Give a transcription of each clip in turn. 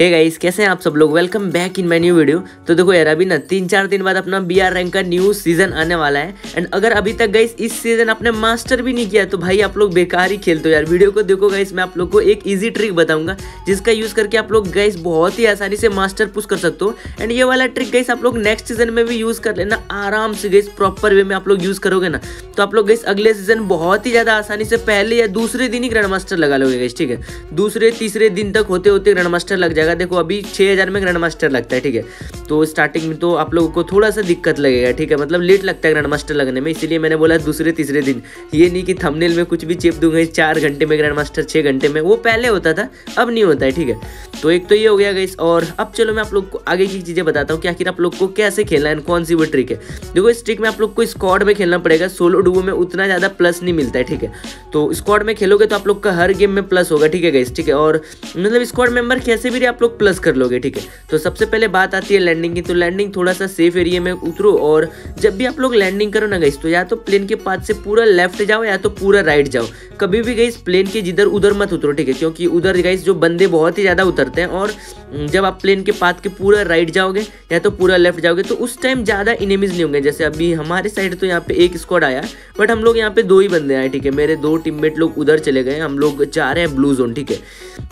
hey guys कैसे हैं आप सब लोग welcome back in my new video तो देखो यार अभी ना तीन चार दिन बाद अपना बी आर रैंक का न्यू सीजन आने वाला है एंड अगर अभी तक गाइस इस सीजन आपने मास्टर भी नहीं किया तो भाई आप लोग बेकार ही खेलते हो यार वीडियो को देखो गाइस मैं आप लोग को एक ईजी ट्रिक बताऊंगा जिसका यूज करके आप लोग गाइस बहुत ही आसानी से मास्टर पुश कर सकते हो एंड ये वाला ट्रिक गाइस आप लोग नेक्स्ट सीजन में भी यूज कर लेना आराम से गाइस प्रॉपर वे में आप लोग यूज करोगे ना तो आप लोग गाइस अगले सीजन बहुत ही ज्यादा आसानी से पहले या दूसरे दिन ही ग्रैंड मास्टर लगा लोगे गाइस ठीक है दूसरे तीसरे दिन तक होते होते ग्रैंड मास्टर लग जाएगा जाएगा देखो अभी छः हज़ार में ग्रैंड मास्टर लगता है ठीक है तो स्टार्टिंग में तो आप लोगों को थोड़ा सा दिक्कत लगेगा ठीक है मतलब लेट लगता है ग्रैंड मास्टर लगने में इसीलिए मैंने बोला दूसरे तीसरे दिन ये नहीं कि थमनेल में कुछ भी चेप दूंगे चार घंटे में ग्रैंड मास्टर छः घंटे में वो पहले होता था अब नहीं होता है ठीक है तो एक तो ये हो गया गई और अब चलो मैं आप लोग को आगे की चीज़ें बताता हूँ कि आखिर आप लोग को कैसे खेलना है कौन सी वो ट्रिक है देखो इस ट्रिक में आप लोग को स्क्वाड में खेलना पड़ेगा सोलो डुबो में उतना ज़्यादा प्लस नहीं मिलता है ठीक है तो स्क्वाड में खेलोगे तो आप लोग का हर गेम में प्लस होगा ठीक है गई ठीक है और मतलब स्क्वाड मेंबर कैसे भी आप लोग प्लस कर लोगे ठीक है तो सबसे पहले बात आती है लैंडिंग की तो लैंडिंग थोड़ा सा सेफ एरिया में उतरो और जब भी आप लोग लैंडिंग करो ना गई तो या तो प्लेन के पास से पूरा लेफ्ट जाओ या तो पूरा राइट जाओ कभी भी गई प्लेन के जिधर उधर मत उतरो ठीक है क्योंकि उधर गई जो बंदे बहुत ही ज़्यादा उतरते हैं और हम्म, जब आप प्लेन के पाथ के पूरा राइट जाओगे या तो पूरा लेफ्ट जाओगे तो उस टाइम ज़्यादा इनेमीज नहीं होंगे जैसे अभी हमारे साइड तो यहाँ पे एक स्क्वाड आया बट हम लोग यहाँ पे दो ही बंदे आए ठीक है मेरे दो टीममेट लोग उधर चले गए हम लोग जा रहे हैं ब्लू जोन ठीक है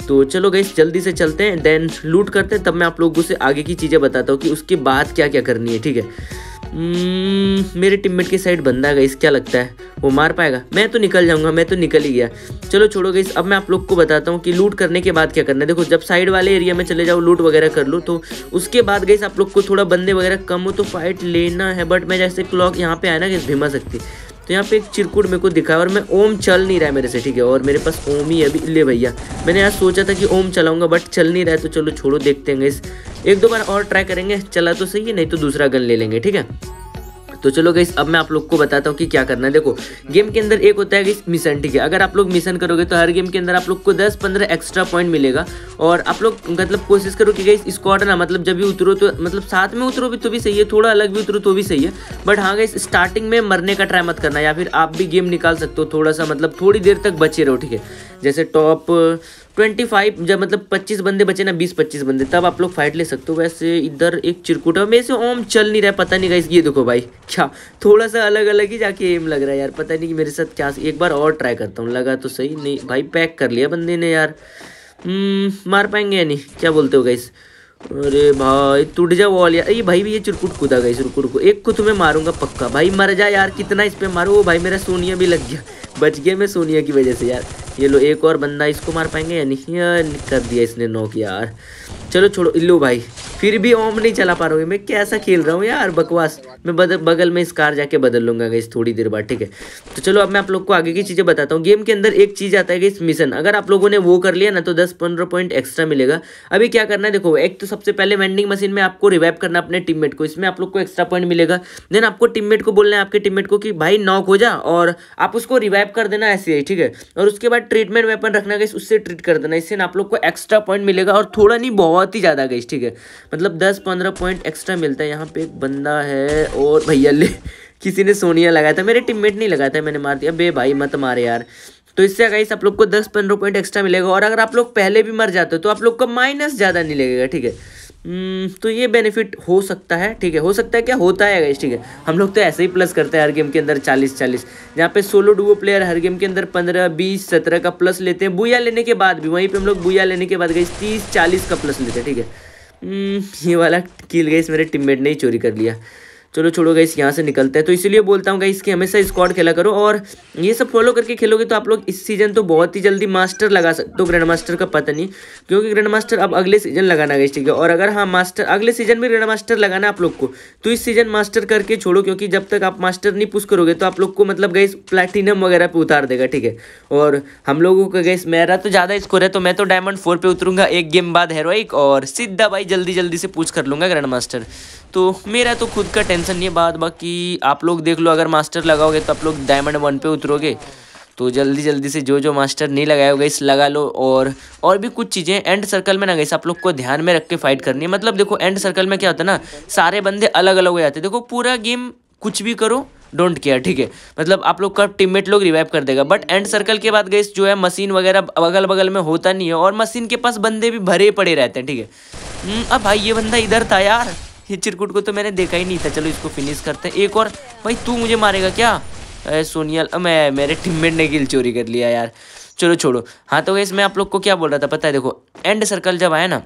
तो चलो गई जल्दी से चलते हैं देन लूट करते हैं तब मैं आप लोगों से आगे की चीज़ें बताता हूँ कि उसके बाद क्या क्या करनी है ठीक है हम्म, मेरे टीममेट की साइड बंदा गई क्या लगता है वो मार पाएगा मैं तो निकल जाऊंगा मैं तो निकल ही गया चलो छोड़ो गई अब मैं आप लोग को बताता हूँ कि लूट करने के बाद क्या करना है देखो जब साइड वाले एरिया में चले जाओ लूट वगैरह कर लो तो उसके बाद गई आप लोग को थोड़ा बंदे वगैरह कम हो तो फाइट लेना है बट मैं जैसे क्लॉक यहाँ पे आया ना गई भिमा सकती तो यहाँ पे एक चिरकुट मेरे को दिखा और मैं ओम चल नहीं रहा है मेरे से ठीक है और मेरे पास ओम ही अभी ले भैया मैंने यार सोचा था कि ओम चलाऊंगा बट चल नहीं रहा है तो चलो छोड़ो देखते हैं इस एक दो बार और ट्राई करेंगे चला तो सही है नहीं तो दूसरा गन ले लेंगे ठीक है तो चलो गई अब मैं आप लोग को बताता हूँ कि क्या करना है देखो गेम के अंदर एक होता है गई मिशन ठीक है अगर आप लोग मिशन करोगे तो हर गेम के अंदर आप लोग को दस पंद्रह एक्स्ट्रा पॉइंट मिलेगा और आप लोग मतलब कोशिश करो कि गई स्क्वाड ना मतलब जब भी उतरो तो मतलब साथ में उतरो भी तो भी सही है थोड़ा अलग भी उतरो तो भी सही है बट हाँ गई स्टार्टिंग में मरने का ट्राई मत करना या फिर आप भी गेम निकाल सकते हो थोड़ा सा मतलब थोड़ी देर तक बचे रहो ठीक है जैसे टॉप ट्वेंटी फाइव जब मतलब पच्चीस बंदे बचे ना बीस पच्चीस बंदे तब आप लोग फाइट ले सकते हो वैसे इधर एक चिरकुट है से ओम चल नहीं रहा पता नहीं गाइस ये देखो भाई क्या थोड़ा सा अलग अलग ही जाके एम लग रहा है यार पता नहीं कि मेरे साथ क्या एक बार और ट्राई करता हूँ लगा तो सही नहीं भाई पैक कर लिया बंदे ने यार हम्म, मार पाएंगे या नहीं क्या बोलते हो गाइस अरे भाई टूट जा वॉल यार ये भाई भी ये चुरकुट कूदा गई चुरकुट को एक को तुम्हें तो मारूंगा पक्का भाई मर जा यार कितना इस पर मारो भाई मेरा सोनिया भी लग गया बच गया मैं सोनिया की वजह से यार ये लो एक और बंदा इसको मार पाएंगे या नहीं कर दिया इसने नौ यार चलो छोड़ो लो भाई फिर भी ओम नहीं चला पा रहा हूँ मैं कैसा खेल रहा हूँ यार बकवास मैं बदल बगल में इस कार जाके बदल लूंगा गई थोड़ी देर बाद ठीक है तो चलो अब मैं आप लोग को आगे की चीज़ें बताता हूँ गेम के अंदर एक चीज़ आता है कि इस मिशन अगर आप लोगों ने वो कर लिया ना तो दस पंद्रह पॉइंट एक्स्ट्रा मिलेगा अभी क्या करना है देखो एक तो सबसे पहले वेंडिंग मशीन में आपको रिवाइव करना अपने टीममेट को इसमें आप लोग को एक्स्ट्रा पॉइंट मिलेगा देन आपको टीममेट को बोलना है आपके टीम को कि भाई नॉक हो जा और आप उसको रिवाइव कर देना ऐसे ही ठीक है और उसके बाद ट्रीटमेंट वेपन रखना गई उससे ट्रीट कर देना इससे आप लोग को एक्स्ट्रा पॉइंट मिलेगा और थोड़ा नहीं बहुत ही ज़्यादा गई ठीक है मतलब दस पंद्रह पॉइंट एक्स्ट्रा मिलता है यहाँ पे एक बंदा है और भैया ले किसी ने सोनिया लगाया था मेरे टीममेट नहीं लगाया था मैंने मार दिया बे भाई मत मारे यार तो इससे गाइस आप लोग को दस पंद्रह पॉइंट एक्स्ट्रा मिलेगा और अगर आप लोग पहले भी मर जाते हो तो आप लोग का माइनस ज़्यादा नहीं लगेगा ठीक है हम्म, तो ये बेनिफिट हो सकता है ठीक है हो सकता है क्या होता है ठीक है हम लोग तो ऐसे ही प्लस करते हैं हर गेम के अंदर चालीस चालीस यहाँ पे सोलो डुओ प्लेयर हर गेम के अंदर पंद्रह बीस सत्रह का प्लस लेते हैं बुया लेने के बाद भी वहीं पे हम लोग बुया लेने के बाद गई तीस चालीस का प्लस लेते हैं ठीक है हम्म, ये वाला किल गई मेरे टीममेट ने ही चोरी कर लिया चलो छोड़ो गाइस यहाँ से निकलते हैं तो इसीलिए बोलता हूँ गाइस कि हमेशा स्क्वाड खेला करो और ये सब फॉलो करके खेलोगे तो आप लोग इस सीजन तो बहुत ही जल्दी मास्टर लगा सकते हो ग्रैंड मास्टर का पता नहीं क्योंकि ग्रैंड मास्टर अब अगले सीजन लगाना गाइस ठीक है और अगर हाँ मास्टर अगले सीजन में ग्रैंड मास्टर लगाना आप लोग को तो इस सीजन मास्टर करके छोड़ो क्योंकि जब तक आप मास्टर नहीं पुश करोगे तो आप लोग को मतलब गाइस प्लैटिनम वगैरह पे उतार देगा ठीक है और हम लोगों का गाइस मेरा तो ज़्यादा स्कोर है तो मैं तो डायमंड फोर पे उतरूंगा एक गेम बाद हेरोइक और सीधा भाई जल्दी जल्दी से पूछ कर लूँगा ग्रैंड मास्टर तो मेरा तो खुद का टेंशन नहीं है बात बाकी आप लोग देख लो अगर मास्टर लगाओगे तो आप लोग डायमंड वन पे उतरोगे तो जल्दी जल्दी से जो जो मास्टर नहीं लगाए हो इस लगा लो और और भी कुछ चीज़ें एंड सर्कल में ना गई आप लोग को ध्यान में रख के फाइट करनी है मतलब देखो एंड सर्कल में क्या होता है ना सारे बंदे अलग अलग हो जाते देखो पूरा गेम कुछ भी करो डोंट केयर ठीक है मतलब आप लोग का टीममेट लोग रिवाइव कर देगा बट एंड सर्कल के बाद गई जो है मशीन वगैरह अगल बगल में होता नहीं है और मशीन के पास बंदे भी भरे पड़े रहते हैं ठीक है हम्म, अब भाई ये बंदा इधर था यार ये चिरकुट को तो मैंने देखा ही नहीं था चलो इसको फिनिश करते हैं एक और भाई तू मुझे मारेगा क्या अरे सोनियल मैं मेरे टीममेट ने गिल चोरी कर लिया यार चलो छोड़ो हाँ तो वैसे मैं आप लोग को क्या बोल रहा था पता है देखो एंड सर्कल जब आया ना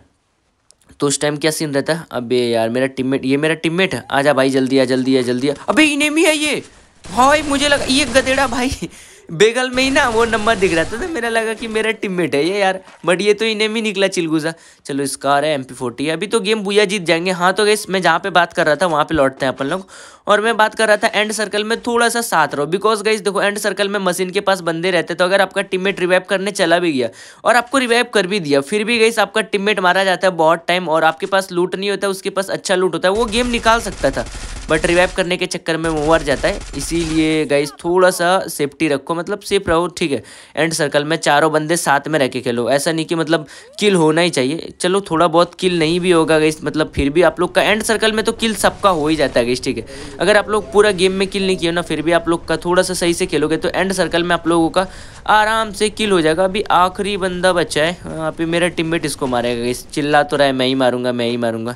तो उस टाइम क्या सीन रहता है अबे यार मेरा टीममेट ये मेरा टीममेट है आ भाई जल्दी आ जल्दी आ जल्दी आ अबे इनेमी है ये भाई मुझे लगा ये गदेड़ा भाई बेगल में ही ना वो नंबर दिख रहा था तो मेरा लगा कि मेरा टीममेट है ये यार बट ये तो इन्हें भी निकला चिलगुजा चलो इसका आ रहा है एम पी अभी तो गेम भूया जीत जाएंगे हाँ तो गैस मैं जहाँ पे बात कर रहा था वहाँ पे लौटते हैं अपन लोग और मैं बात कर रहा था एंड सर्कल में थोड़ा सा साथ रहो बिकॉज गैस देखो एंड सर्कल में मशीन के पास बंदे रहते तो अगर आपका टीम रिवाइव करने चला भी गया और आपको रिवाइव कर भी दिया फिर भी गैस आपका टीम मारा जाता है बहुत टाइम और आपके पास लूट नहीं होता उसके पास अच्छा लूट होता है वो गेम निकाल सकता था बट रिवाइव करने के चक्कर में वो मर जाता है इसीलिए गाइस थोड़ा सा सेफ्टी रखो मतलब सेफ रहो ठीक है एंड सर्कल में चारों बंदे साथ में रह के खेलो ऐसा नहीं कि मतलब किल होना ही चाहिए चलो थोड़ा बहुत किल नहीं भी होगा गाइस मतलब फिर भी आप लोग का एंड सर्कल में तो किल सबका हो ही जाता है गाइस ठीक है अगर आप लोग पूरा गेम में किल नहीं किया ना फिर भी आप लोग का थोड़ा सा सही से खेलोगे तो एंड सर्कल में आप लोगों का आराम से किल हो जाएगा अभी आखिरी बंदा बचा है आप हाँ, पे मेरा मेट इसको मारेगा गाइस चिल्ला तो रहा है मैं ही मारूंगा मैं ही मारूंगा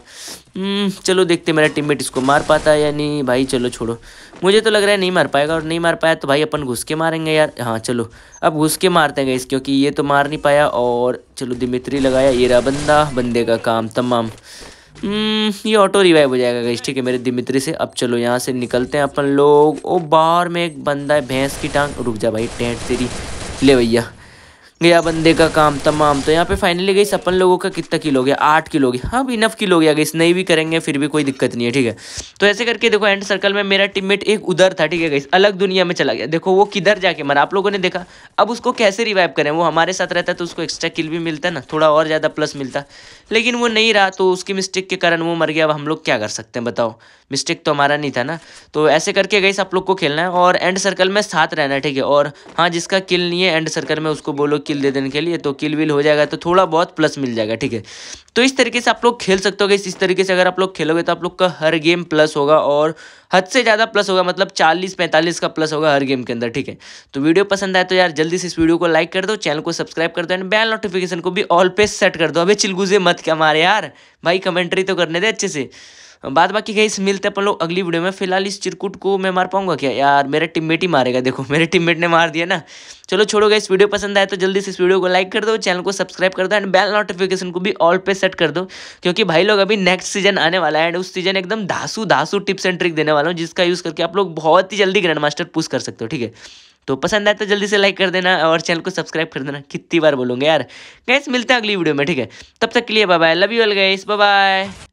हम्म, चलो देखते मेरा मेट इसको मार पाता है या नहीं भाई चलो छोड़ो मुझे तो लग रहा है नहीं मार पाएगा और नहीं मार पाया तो भाई अपन घुस के मारेंगे यार हाँ चलो अब घुस के मारते हैं इस क्योंकि ये तो मार नहीं पाया और चलो दिमित्री लगाया ये रहा बंदा बंदे का काम तमाम हम्म, ये ऑटो रिवाइव हो जाएगा गई ठीक है मेरे दिमित्री से अब चलो यहाँ से निकलते हैं अपन लोग ओ बाहर में एक बंदा है भैंस की टांग रुक जा भाई टेंट तेरी ले भैया गया बंदे का काम तमाम तो यहाँ पे फाइनली गई अपन लोगों का कितना किलो गया आठ किलो गया हाँ इनफ किलो गया गई नहीं भी करेंगे फिर भी कोई दिक्कत नहीं है ठीक है तो ऐसे करके देखो एंड सर्कल में मेरा टीममेट एक उधर था ठीक है गई अलग दुनिया में चला गया देखो वो किधर जाके मरा आप लोगों ने देखा अब उसको कैसे रिवाइव करें वो हमारे साथ रहता तो उसको एक्स्ट्रा किल भी मिलता ना थोड़ा और ज़्यादा प्लस मिलता लेकिन वो नहीं रहा तो उसकी मिस्टेक के कारण वो मर गया अब हम लोग क्या कर सकते हैं बताओ मिस्टेक तो हमारा नहीं था ना तो ऐसे करके गई आप लोग को खेलना है और एंड सर्कल में साथ रहना ठीक है और हाँ जिसका किल नहीं है एंड सर्कल में उसको बोलो किल दे देने के लिए तो किल विल हो जाएगा तो थोड़ा बहुत प्लस मिल जाएगा ठीक है तो इस तरीके से आप लोग खेल सकते हो इस तरीके से अगर आप लोग खेलोगे तो आप लोग का हर गेम प्लस होगा और हद से ज़्यादा प्लस होगा मतलब 40-45 का प्लस होगा हर गेम के अंदर ठीक है तो वीडियो पसंद आए तो यार जल्दी से इस वीडियो को लाइक कर दो चैनल को सब्सक्राइब कर दो एंड बेल नोटिफिकेशन को भी ऑल पे सेट कर दो अभी चिलगुजे मत क्या मारे यार भाई कमेंट्री तो करने दे अच्छे से बाद बाकी गई मिलते अपन लोग अगली वीडियो में फिलहाल इस चिरकुट को मैं मार पाऊंगा क्या यार मेरा टीममेट ही मारेगा देखो मेरे टीममेट ने मार दिया ना चलो छोड़ो इस वीडियो पसंद आए तो जल्दी से इस वीडियो को लाइक कर दो चैनल को सब्सक्राइब कर दो एंड बेल नोटिफिकेशन को भी ऑल पे सेट कर दो क्योंकि भाई लोग अभी नेक्स्ट सीजन आने वाला है एंड उस सीजन एकदम धासू धासू टिप्स एंड ट्रिक देने वाला हूँ जिसका यूज़ करके आप लोग बहुत ही जल्दी ग्रैंड मास्टर पूछ कर सकते हो ठीक है तो पसंद आए तो जल्दी से लाइक कर देना और चैनल को सब्सक्राइब कर देना कितनी बार बोलूँगा यार गैस मिलते हैं अगली वीडियो में ठीक है तब तक के लिए bye love you all guys bye